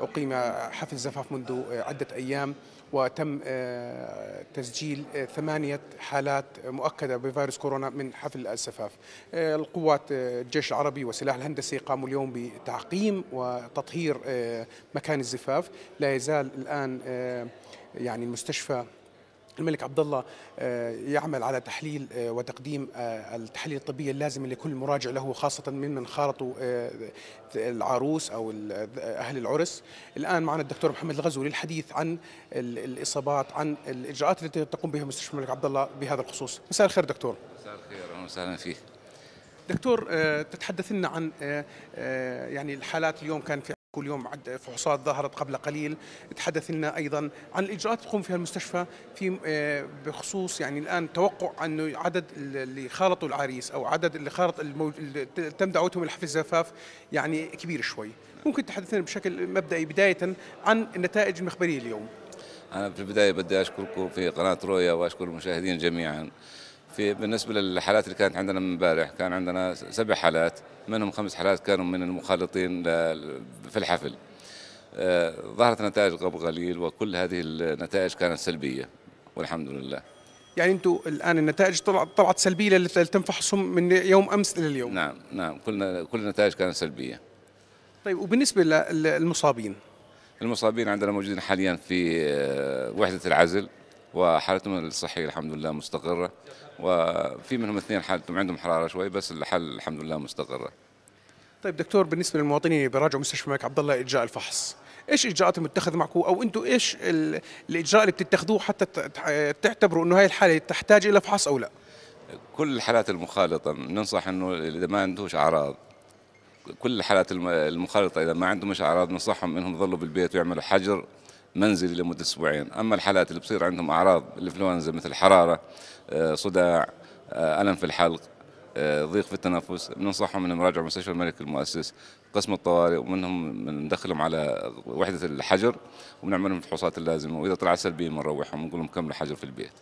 أقيم حفل زفاف منذ عدة أيام وتم آه، تسجيل ثمانية حالات مؤكدة بفيروس كورونا من حفل الزفاف آه، القوات آه، الجيش العربي وسلاح الهندسي قاموا اليوم بتعقيم وتطهير مكان الزفاف لا يزال الآن يعني المستشفى الملك عبد الله آه، يعمل على تحليل آه، وتقديم آه، التحاليل الطبيه اللازمه لكل مراجع له خاصه ممن خالطوا العروس او اهل العرس الان معنا الدكتور محمد الغزو للحديث عن الاصابات عن الاجراءات التي تقوم بها مستشفى الملك عبد الله بهذا الخصوص مساء الخير دكتور مساء الخير اهلا وسهلا فيك دكتور تتحدث لنا عن يعني الحالات اليوم كان في كل يوم عد فحوصات ظهرت قبل قليل تحدث لنا ايضا عن الاجراءات تقوم فيها المستشفى في آه، بخصوص يعني الان توقع انه عدد اللي خالطوا العريس او عدد اللي خالط الموج... اللي تم دعوتهم لحفل الزفاف يعني كبير شوي ممكن تحدثنا بشكل مبدئي بدايه عن النتائج المخبريه اليوم أنا في البداية بدي أشكركم في قناة رؤيا وأشكر المشاهدين جميعا في بالنسبه للحالات اللي كانت عندنا من امبارح كان عندنا سبع حالات منهم خمس حالات كانوا من المخالطين في الحفل آه، ظهرت نتائج قبل قليل وكل هذه النتائج كانت سلبيه والحمد لله يعني انتم الان النتائج طلعت طلعت سلبيه اللي فحصهم من يوم امس الى اليوم نعم نعم كل كل النتائج كانت سلبيه طيب وبالنسبه للمصابين المصابين عندنا موجودين حاليا في آه، وحده العزل وحالتهم الصحيه الحمد لله مستقره وفي منهم اثنين حالتهم عندهم حراره شوي بس الحل الحمد لله مستقره. طيب دكتور بالنسبه للمواطنين اللي بيراجعوا مستشفى الملك عبد الله اجراء الفحص، ايش اجراءات المتخذه معكم او انتم ايش الاجراء اللي بتتخذوه حتى تعتبروا انه هاي الحاله تحتاج الى فحص او لا؟ كل الحالات المخالطه بننصح انه اذا ما عندهوش اعراض كل الحالات المخالطه اذا ما عندهم اعراض بننصحهم انهم يظلوا بالبيت ويعملوا حجر منزلي لمدة أسبوعين أما الحالات اللي بصير عندهم أعراض الإنفلونزا مثل حرارة آه، صداع آه، ألم في الحلق آه، ضيق في التنفس بننصحهم انهم يراجعوا مستشفى الملك المؤسس قسم الطوارئ ومنهم ندخلهم على وحده الحجر وبنعمل لهم الفحوصات اللازمه واذا طلع سلبيه بنروحهم ونقول لهم كملوا حجر في البيت.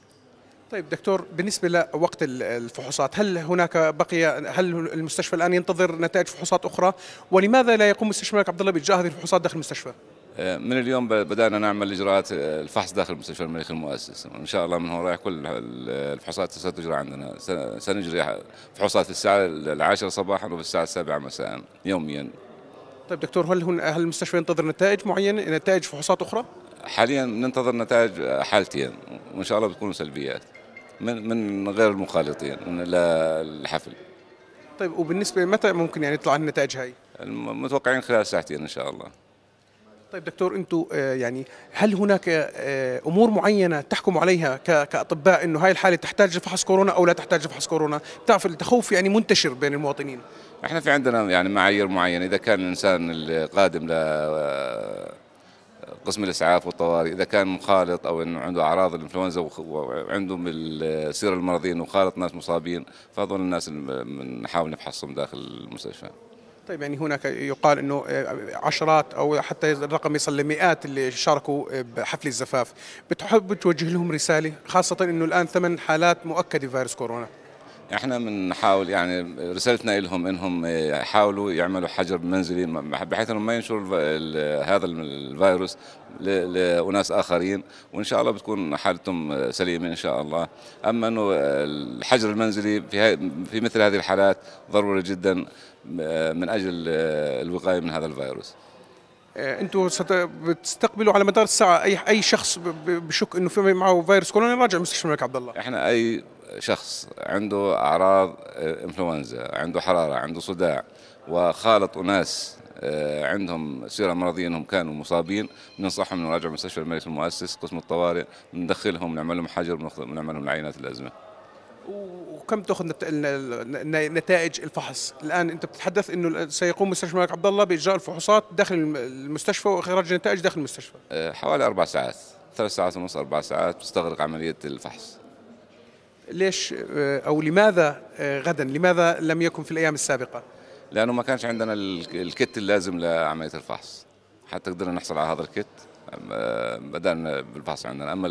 طيب دكتور بالنسبة لوقت الفحوصات هل هناك بقي هل المستشفى الآن ينتظر نتائج فحوصات أخرى ولماذا لا يقوم مستشفى الملك عبد الله بإجراء هذه الفحوصات داخل المستشفى؟ من اليوم بدأنا نعمل إجراءات آه، الفحص داخل المستشفى الملكي المؤسس إن شاء الله من هون رايح كل الفحوصات ستجرى عندنا سنجري فحوصات في الساعة العاشرة صباحا وفي الساعة السابعة مساء يوميا طيب دكتور هل هن هل المستشفى ينتظر نتائج معينة نتائج فحوصات أخرى؟ حاليا ننتظر نتائج آه، حالتين وإن شاء الله بتكون سلبيات من من غير المخالطين من الحفل طيب وبالنسبة متى ممكن يعني يطلع النتائج هاي؟ متوقعين خلال ساعتين إن شاء الله طيب دكتور انتم آه، يعني هل هناك آه، آه، امور معينه تحكم عليها كاطباء انه هاي الحاله تحتاج لفحص كورونا او لا تحتاج لفحص كورونا بتعرف التخوف يعني منتشر بين المواطنين احنا في عندنا يعني معايير معينه اذا كان الانسان القادم ل قسم الاسعاف والطوارئ اذا كان مخالط او انه عنده اعراض الانفلونزا وعنده السيره المرضيه انه خالط ناس مصابين فهذول الناس نحاول نفحصهم داخل المستشفى طيب يعني هناك يقال انه آه، عشرات او حتى الرقم يصل لمئات اللي شاركوا آه، بحفل الزفاف بتحب توجه لهم رساله خاصه انه الان ثمان حالات مؤكده فيروس كورونا احنا بنحاول يعني رسالتنا لهم انهم يحاولوا يعملوا حجر منزلي بحيث انهم ما ينشروا هذا الفيروس لاناس اخرين وان شاء الله بتكون حالتهم سليمه ان شاء الله اما انه الحجر المنزلي في في مثل هذه الحالات ضروري جدا من اجل الوقايه من هذا الفيروس آه، انتم بتستقبلوا على مدار الساعه اي اي شخص بشك انه في معه فيروس كورونا راجع مستشفى الملك عبد الله احنا اي شخص عنده أعراض إنفلونزا آه، عنده حرارة عنده صداع وخالط أناس آه، عندهم سيرة مرضية أنهم كانوا مصابين بننصحهم أنه يراجعوا مستشفى الملك المؤسس قسم الطوارئ ندخلهم نعمل لهم حجر ونعمل لهم العينات الازمه وكم تاخذ نتائج الفحص؟ الان انت بتتحدث انه سيقوم مستشفى الملك عبد الله باجراء الفحوصات داخل المستشفى واخراج النتائج داخل المستشفى. آه، حوالي اربع ساعات، ثلاث ساعات ونص اربع ساعات تستغرق عمليه الفحص. ليش آه، او لماذا آه، غدا لماذا لم يكن في الايام السابقه لانه ما كانش عندنا الكت اللازم لعمليه الفحص حتى قدرنا نحصل على هذا الكت آه، بدانا بالفحص عندنا اما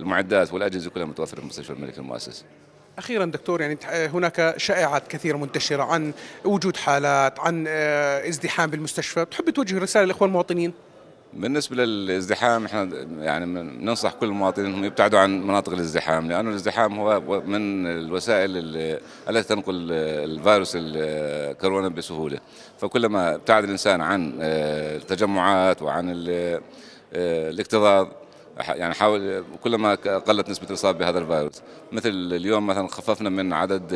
المعدات والاجهزه كلها متوفره في مستشفى الملك المؤسس اخيرا دكتور يعني هناك شائعات كثيره منتشره عن وجود حالات عن ازدحام بالمستشفى تحب توجه رساله للاخوان المواطنين بالنسبه للازدحام احنا يعني بننصح كل المواطنين انهم يبتعدوا عن مناطق الازدحام لانه الازدحام هو من الوسائل التي تنقل الفيروس الكورونا بسهوله فكلما ابتعد الانسان عن آه، التجمعات وعن آه، الاكتظاظ يعني حاول كلما قلت نسبه الاصابه بهذا الفيروس مثل اليوم مثلا خففنا من عدد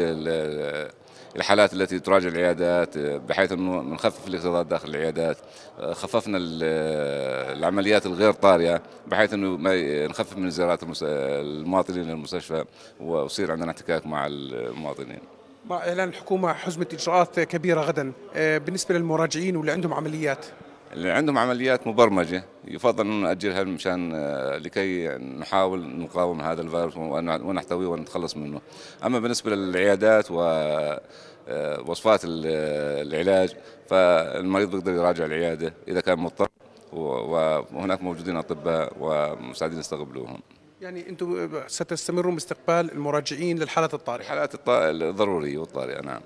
الحالات التي تراجع العيادات آه، بحيث انه نخفف الاكتظاظ داخل العيادات آه، خففنا آه، العمليات الغير طارئه بحيث انه ما نخفف من زيارات المواطنين للمستشفى ويصير عندنا احتكاك مع المواطنين مع اعلان الحكومه حزمه اجراءات كبيره غدا بالنسبه للمراجعين واللي عندهم عمليات اللي عندهم عمليات مبرمجه يفضل انه ناجلها مشان آه، لكي نحاول نقاوم هذا الفيروس ونحتويه ونتخلص منه. اما بالنسبه للعيادات و آه، وصفات العلاج فالمريض بيقدر يراجع العياده اذا كان مضطر وهناك موجودين اطباء ومساعدين يستقبلوهم. يعني انتم ستستمرون باستقبال المراجعين للحالات الطارئه. الحالات الضروريه والطارئه نعم.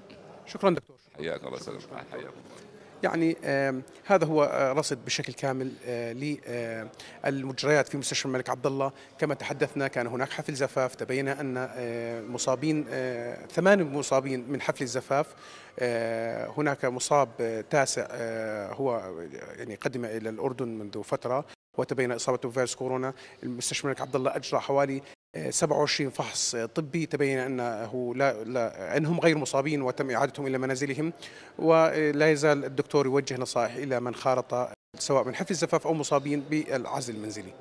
شكرا دكتور. حياك الله سلام حياكم الله. يعني هذا هو آه، رصد بشكل كامل آه، للمجريات آه، في مستشفى الملك عبد الله كما تحدثنا كان هناك حفل زفاف تبين ان مصابين ثمان مصابين من حفل الزفاف هناك مصاب تاسع هو يعني قدم الى الاردن منذ فتره وتبين اصابته بفيروس كورونا المستشفى الملك عبد الله اجرى حوالي 27 فحص طبي تبين انه لا, لا انهم غير مصابين وتم اعادتهم الى منازلهم ولا يزال الدكتور يوجه نصائح الى من خارط سواء من حفل الزفاف او مصابين بالعزل المنزلي